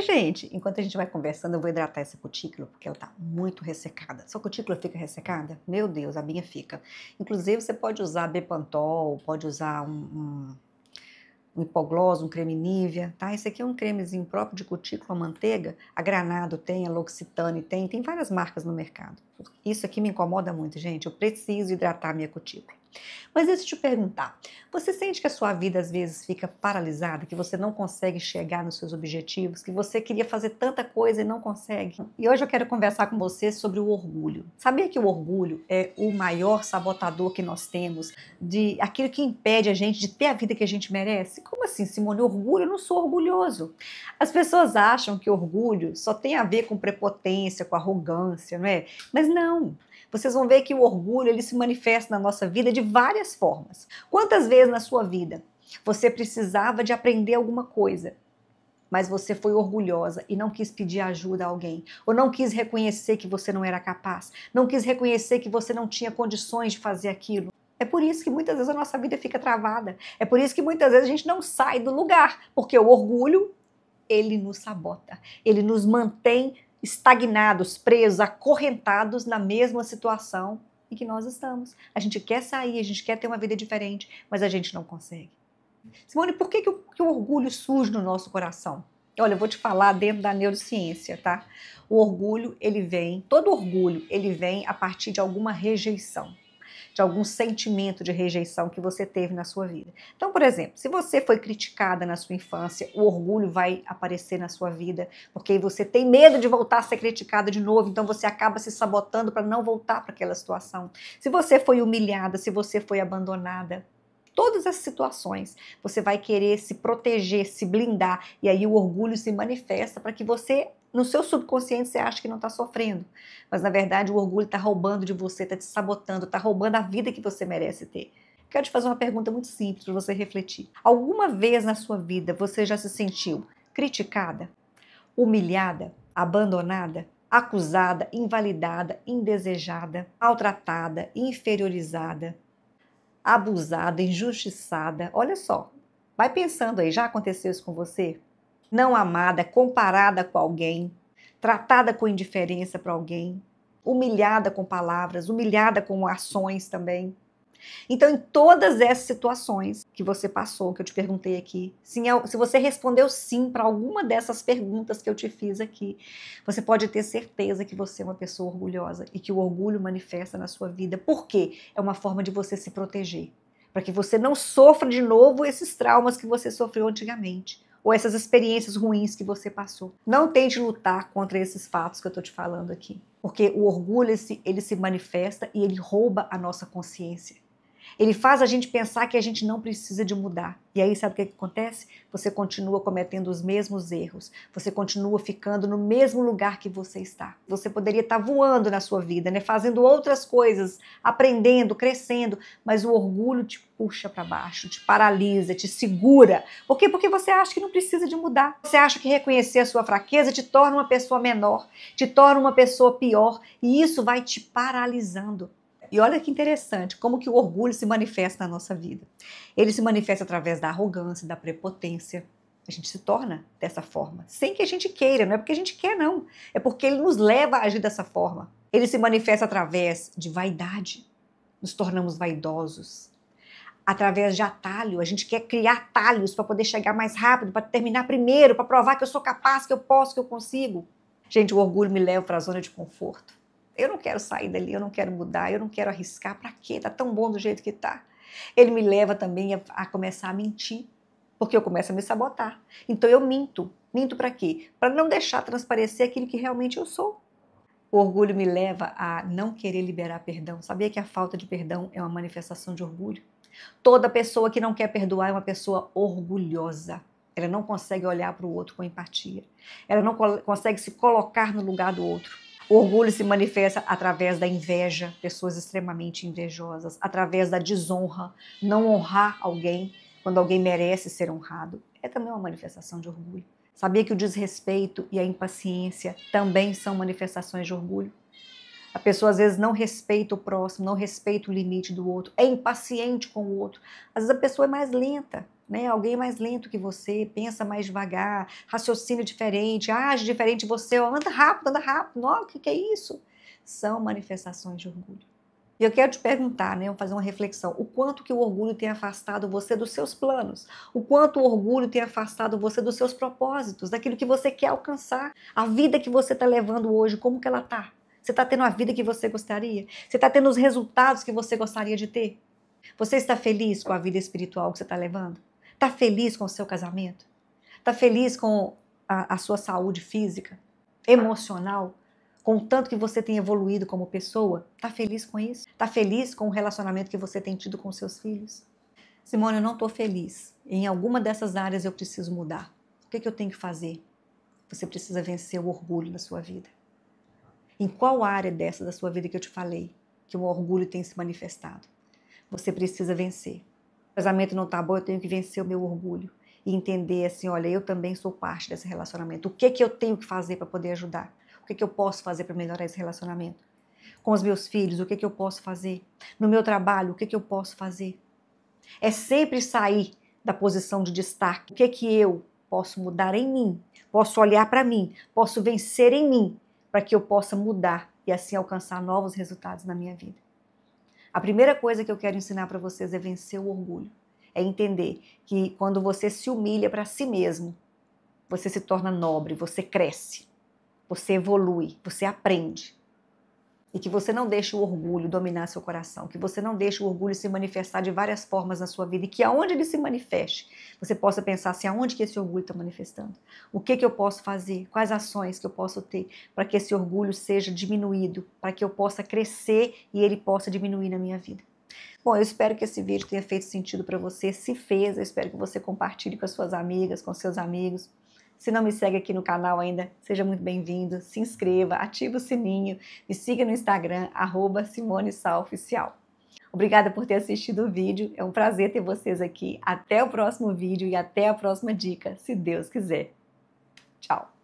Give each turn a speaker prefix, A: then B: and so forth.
A: gente? Enquanto a gente vai conversando, eu vou hidratar essa cutícula, porque ela tá muito ressecada. Sua cutícula fica ressecada? Meu Deus, a minha fica. Inclusive, você pode usar Bepantol, pode usar um, um um um creme Nivea, tá? Esse aqui é um cremezinho próprio de cutícula, manteiga. A Granado tem, a L'Occitane tem, tem várias marcas no mercado. Isso aqui me incomoda muito, gente. Eu preciso hidratar minha cutícula. Mas deixa eu te perguntar: você sente que a sua vida às vezes fica paralisada, que você não consegue chegar nos seus objetivos, que você queria fazer tanta coisa e não consegue? E hoje eu quero conversar com você sobre o orgulho. Sabia que o orgulho é o maior sabotador que nós temos, de aquilo que impede a gente de ter a vida que a gente merece? Como assim, Simone? Orgulho? Eu não sou orgulhoso. As pessoas acham que orgulho só tem a ver com prepotência, com arrogância, não é? Mas não vocês vão ver que o orgulho ele se manifesta na nossa vida de várias formas. Quantas vezes na sua vida você precisava de aprender alguma coisa, mas você foi orgulhosa e não quis pedir ajuda a alguém, ou não quis reconhecer que você não era capaz, não quis reconhecer que você não tinha condições de fazer aquilo. É por isso que muitas vezes a nossa vida fica travada. É por isso que muitas vezes a gente não sai do lugar, porque o orgulho ele nos sabota, ele nos mantém estagnados, presos, acorrentados na mesma situação em que nós estamos. A gente quer sair, a gente quer ter uma vida diferente, mas a gente não consegue. Simone, por que, que, o, que o orgulho surge no nosso coração? Olha, eu vou te falar dentro da neurociência, tá? O orgulho, ele vem, todo orgulho, ele vem a partir de alguma rejeição de algum sentimento de rejeição que você teve na sua vida. Então, por exemplo, se você foi criticada na sua infância, o orgulho vai aparecer na sua vida, porque você tem medo de voltar a ser criticada de novo, então você acaba se sabotando para não voltar para aquela situação. Se você foi humilhada, se você foi abandonada, todas as situações, você vai querer se proteger, se blindar, e aí o orgulho se manifesta para que você no seu subconsciente você acha que não está sofrendo, mas na verdade o orgulho está roubando de você, está te sabotando, está roubando a vida que você merece ter. Quero te fazer uma pergunta muito simples para você refletir. Alguma vez na sua vida você já se sentiu criticada, humilhada, abandonada, acusada, invalidada, indesejada, maltratada, inferiorizada, abusada, injustiçada? Olha só, vai pensando aí, já aconteceu isso com você? não amada, comparada com alguém, tratada com indiferença para alguém, humilhada com palavras, humilhada com ações também. Então, em todas essas situações que você passou, que eu te perguntei aqui, se você respondeu sim para alguma dessas perguntas que eu te fiz aqui, você pode ter certeza que você é uma pessoa orgulhosa e que o orgulho manifesta na sua vida. Porque É uma forma de você se proteger, para que você não sofra de novo esses traumas que você sofreu antigamente ou essas experiências ruins que você passou. Não tente lutar contra esses fatos que eu estou te falando aqui, porque o orgulho ele se, ele se manifesta e ele rouba a nossa consciência. Ele faz a gente pensar que a gente não precisa de mudar. E aí sabe o que, acontece? Você continua cometendo os mesmos erros. Você continua ficando no mesmo lugar que você está. Você poderia estar voando na sua vida, né? Fazendo outras coisas, aprendendo, crescendo, mas o orgulho te puxa para baixo, te paralisa, te segura. Por quê? Porque você acha que não precisa de mudar. Você acha que reconhecer a sua fraqueza te torna uma pessoa menor, te torna uma pessoa pior, e isso vai te paralisando. E olha que interessante, como que o orgulho se manifesta na nossa vida. Ele se manifesta através da arrogância, da prepotência. A gente se torna dessa forma, sem que a gente queira, não é porque a gente quer, não. É porque ele nos leva a agir dessa forma. Ele se manifesta através de vaidade. Nos tornamos vaidosos. Através de atalho, a gente quer criar atalhos para poder chegar mais rápido, para terminar primeiro, para provar que eu sou capaz, que eu posso, que eu consigo. Gente, o orgulho me leva para a zona de conforto. Eu não quero sair dali, eu não quero mudar, eu não quero arriscar. Para quê? Tá tão bom do jeito que tá. Ele me leva também a, a começar a mentir, porque eu começo a me sabotar. Então eu minto. Minto para quê? Para não deixar transparecer aquilo que realmente eu sou. O orgulho me leva a não querer liberar perdão. Sabia que a falta de perdão é uma manifestação de orgulho? Toda pessoa que não quer perdoar é uma pessoa orgulhosa. Ela não consegue olhar para o outro com empatia. Ela não consegue se colocar no lugar do outro. O orgulho se manifesta através da inveja, pessoas extremamente invejosas, através da desonra, não honrar alguém quando alguém merece ser honrado. É também uma manifestação de orgulho. Sabia que o desrespeito e a impaciência também são manifestações de orgulho? A pessoa às vezes não respeita o próximo, não respeita o limite do outro, é impaciente com o outro. Às vezes a pessoa é mais lenta, né? Alguém mais lento que você, pensa mais devagar, raciocina diferente, age diferente de você, anda rápido, anda rápido, o que, que é isso? São manifestações de orgulho. E eu quero te perguntar, né, fazer uma reflexão, o quanto que o orgulho tem afastado você dos seus planos? O quanto o orgulho tem afastado você dos seus propósitos, daquilo que você quer alcançar? A vida que você está levando hoje, como que ela está? Você está tendo a vida que você gostaria? Você está tendo os resultados que você gostaria de ter? Você está feliz com a vida espiritual que você está levando? Está feliz com o seu casamento? Está feliz com a, a sua saúde física, emocional? Contanto que você tem evoluído como pessoa? Está feliz com isso? Está feliz com o relacionamento que você tem tido com seus filhos? Simone, eu não estou feliz. Em alguma dessas áreas eu preciso mudar. O que, é que eu tenho que fazer? Você precisa vencer o orgulho da sua vida. Em qual área dessa da sua vida que eu te falei que o orgulho tem se manifestado? Você precisa vencer casamento não está bom, eu tenho que vencer o meu orgulho e entender assim, olha, eu também sou parte desse relacionamento. O que que eu tenho que fazer para poder ajudar? O que que eu posso fazer para melhorar esse relacionamento? Com os meus filhos, o que que eu posso fazer? No meu trabalho, o que que eu posso fazer? É sempre sair da posição de destaque. O que que eu posso mudar em mim? Posso olhar para mim, posso vencer em mim para que eu possa mudar e assim alcançar novos resultados na minha vida. A primeira coisa que eu quero ensinar para vocês é vencer o orgulho. É entender que quando você se humilha para si mesmo, você se torna nobre, você cresce, você evolui, você aprende. E que você não deixe o orgulho dominar seu coração, que você não deixe o orgulho se manifestar de várias formas na sua vida e que aonde ele se manifeste, você possa pensar assim, aonde que esse orgulho está manifestando? O que que eu posso fazer? Quais ações que eu posso ter para que esse orgulho seja diminuído, para que eu possa crescer e ele possa diminuir na minha vida? Bom, eu espero que esse vídeo tenha feito sentido para você. Se fez, eu espero que você compartilhe com as suas amigas, com seus amigos. Se não me segue aqui no canal ainda, seja muito bem-vindo, se inscreva, ative o sininho, me siga no Instagram, arroba Simone Oficial. Obrigada por ter assistido o vídeo, é um prazer ter vocês aqui. Até o próximo vídeo e até a próxima dica, se Deus quiser. Tchau!